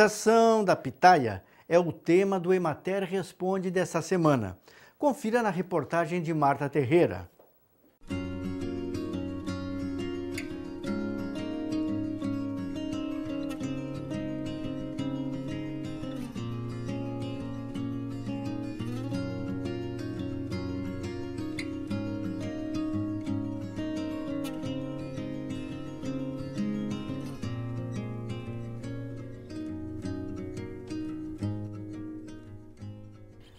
Ação da pitaia é o tema do Emater Responde dessa semana. Confira na reportagem de Marta Terreira.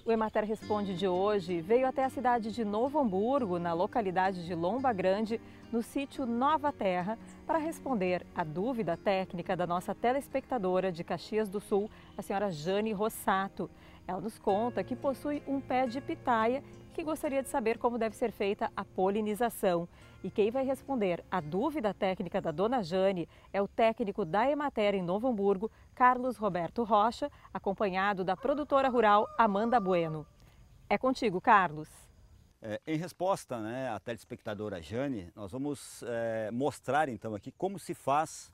O Emater Responde de hoje veio até a cidade de Novo Hamburgo, na localidade de Lomba Grande, no sítio Nova Terra, para responder a dúvida técnica da nossa telespectadora de Caxias do Sul, a senhora Jane Rossato. Ela nos conta que possui um pé de pitaia que gostaria de saber como deve ser feita a polinização. E quem vai responder a dúvida técnica da dona Jane é o técnico da Emater em Novo Hamburgo, Carlos Roberto Rocha, acompanhado da produtora rural Amanda Bueno. É contigo, Carlos. É, em resposta né, à telespectadora Jane, nós vamos é, mostrar então aqui como se faz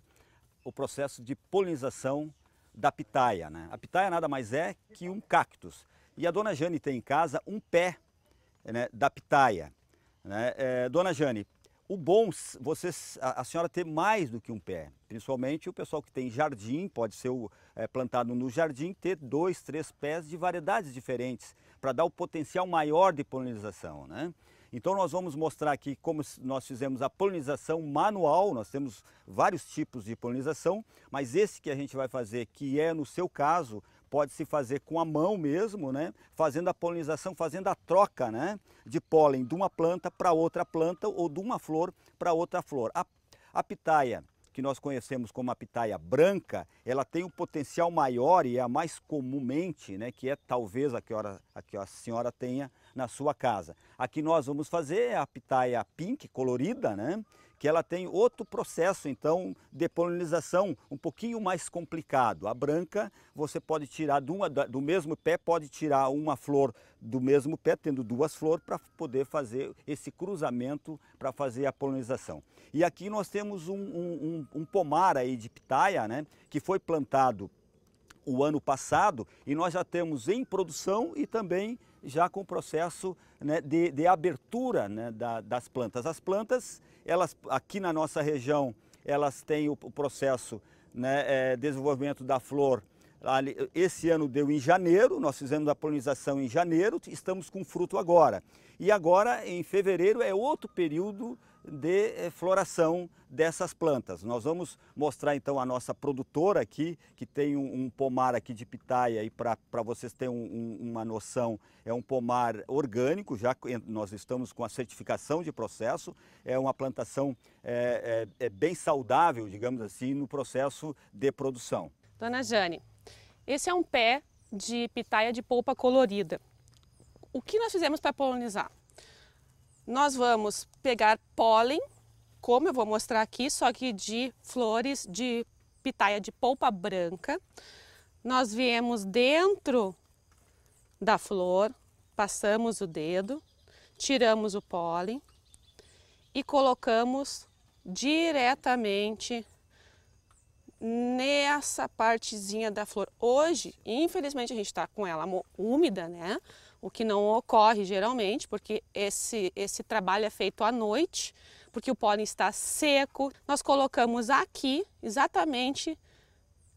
o processo de polinização da pitaia. Né? A pitaia nada mais é que um cactus. E a dona Jane tem em casa um pé né, da pitaia. Né? É, dona Jane, o bom você, a, a, senhora ter mais do que um pé, principalmente o pessoal que tem jardim, pode ser o, é, plantado no jardim, ter dois, três pés de variedades diferentes para dar o potencial maior de polinização. Né? Então nós vamos mostrar aqui como nós fizemos a polinização manual, nós temos vários tipos de polinização, mas esse que a gente vai fazer, que é no seu caso, pode se fazer com a mão mesmo, né? fazendo a polinização, fazendo a troca né? de pólen de uma planta para outra planta ou de uma flor para outra flor. A, a pitaia, que nós conhecemos como a pitaia branca, ela tem um potencial maior e é a mais comumente, né? que é talvez a que, hora, a que a senhora tenha na sua casa. Aqui nós vamos fazer é a pitaia pink, colorida, né? que ela tem outro processo, então, de polinização um pouquinho mais complicado. A branca, você pode tirar uma, do mesmo pé, pode tirar uma flor do mesmo pé, tendo duas flores, para poder fazer esse cruzamento para fazer a polinização. E aqui nós temos um, um, um pomar aí de pitaia, né, que foi plantado o ano passado e nós já temos em produção e também já com o processo né, de, de, abertura né, da, das plantas. As plantas elas, aqui na nossa região, elas têm o processo né, é, desenvolvimento da flor. Esse ano deu em janeiro, nós fizemos a polinização em janeiro, estamos com fruto agora. E agora, em fevereiro, é outro período de eh, floração dessas plantas. Nós vamos mostrar então a nossa produtora aqui, que tem um, um pomar aqui de pitaia e para vocês terem um, um, uma noção, é um pomar orgânico, já nós estamos com a certificação de processo, é uma plantação é, é, é bem saudável, digamos assim, no processo de produção. Dona Jane, esse é um pé de pitaia de polpa colorida. O que nós fizemos para polinizar? Nós vamos pegar pólen, como eu vou mostrar aqui, só que de flores de pitaia de polpa branca. Nós viemos dentro da flor, passamos o dedo, tiramos o pólen e colocamos diretamente nessa partezinha da flor. Hoje, infelizmente, a gente está com ela úmida, né? o que não ocorre geralmente, porque esse, esse trabalho é feito à noite, porque o pólen está seco. Nós colocamos aqui, exatamente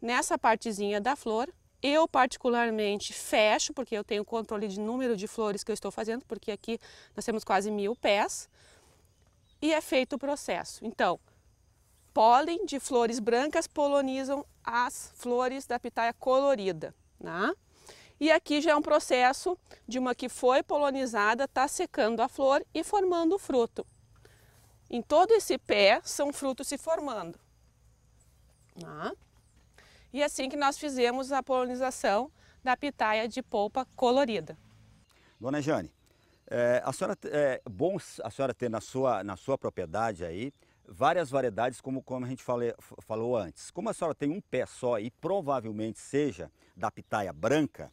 nessa partezinha da flor. Eu, particularmente, fecho, porque eu tenho controle de número de flores que eu estou fazendo, porque aqui nós temos quase mil pés. E é feito o processo. Então, pólen de flores brancas polonizam as flores da pitaia colorida. Né? E aqui já é um processo de uma que foi polonizada, está secando a flor e formando o fruto. Em todo esse pé são frutos se formando. Ah. E assim que nós fizemos a polonização da pitaia de polpa colorida. Dona Jane, é, a senhora, é bom a senhora ter na sua, na sua propriedade aí várias variedades, como, como a gente fale, falou antes. Como a senhora tem um pé só e provavelmente seja da pitaia branca,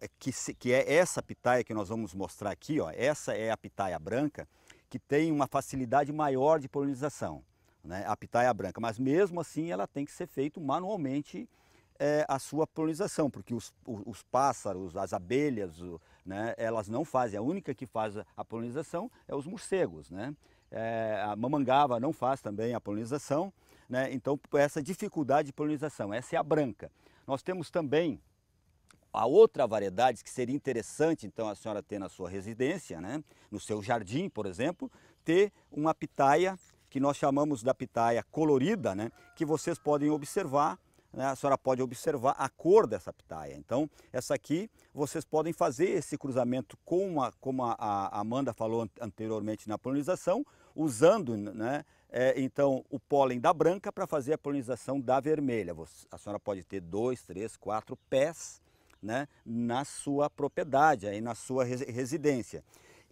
é que, que é essa pitaia que nós vamos mostrar aqui, ó, essa é a pitaia branca, que tem uma facilidade maior de polinização, né, a pitaia branca. Mas mesmo assim ela tem que ser feito manualmente é, a sua polinização, porque os, os, os pássaros, as abelhas, o, né, elas não fazem. A única que faz a polinização é os morcegos. Né? É, a mamangava não faz também a polinização. Né? Então, essa dificuldade de polinização, essa é a branca. Nós temos também a outra variedade que seria interessante então a senhora ter na sua residência, né, no seu jardim, por exemplo, ter uma pitaia que nós chamamos da pitaia colorida, né, que vocês podem observar né? a senhora pode observar a cor dessa pitaia. Então, essa aqui, vocês podem fazer esse cruzamento com a, como a, Amanda falou anteriormente na polinização, usando né, é, então o pólen da branca para fazer a polinização da vermelha. a senhora pode ter dois, três, quatro pés né, na sua propriedade, aí na sua residência.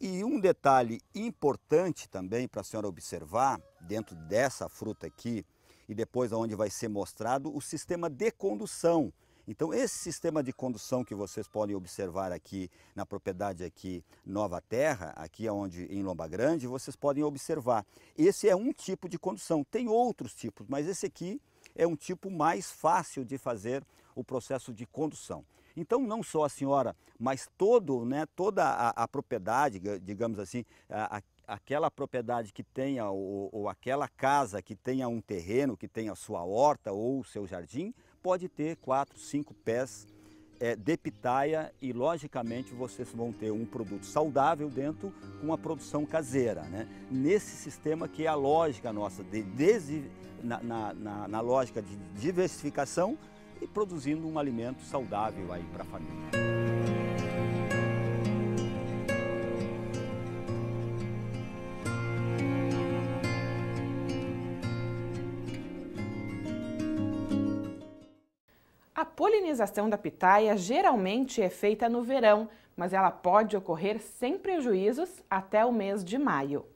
E um detalhe importante também para a senhora observar, dentro dessa fruta aqui, e depois onde vai ser mostrado, o sistema de condução. Então esse sistema de condução que vocês podem observar aqui na propriedade aqui Nova Terra, aqui onde em Lomba Grande, vocês podem observar. Esse é um tipo de condução, tem outros tipos, mas esse aqui é um tipo mais fácil de fazer o processo de condução. Então, não só a senhora, mas todo, né, toda a, a propriedade, digamos assim, a, a aquela propriedade que tenha ou, ou, aquela casa que tenha um terreno, que tenha sua horta ou seu jardim, pode ter quatro, cinco pés é, de pitaia e logicamente vocês vão ter um produto saudável dentro com a produção caseira, né? Nesse sistema que é a lógica nossa de na, na, na, na lógica de diversificação e produzindo um alimento saudável aí para a família. A polinização da pitaia geralmente é feita no verão, mas ela pode ocorrer sem prejuízos até o mês de maio.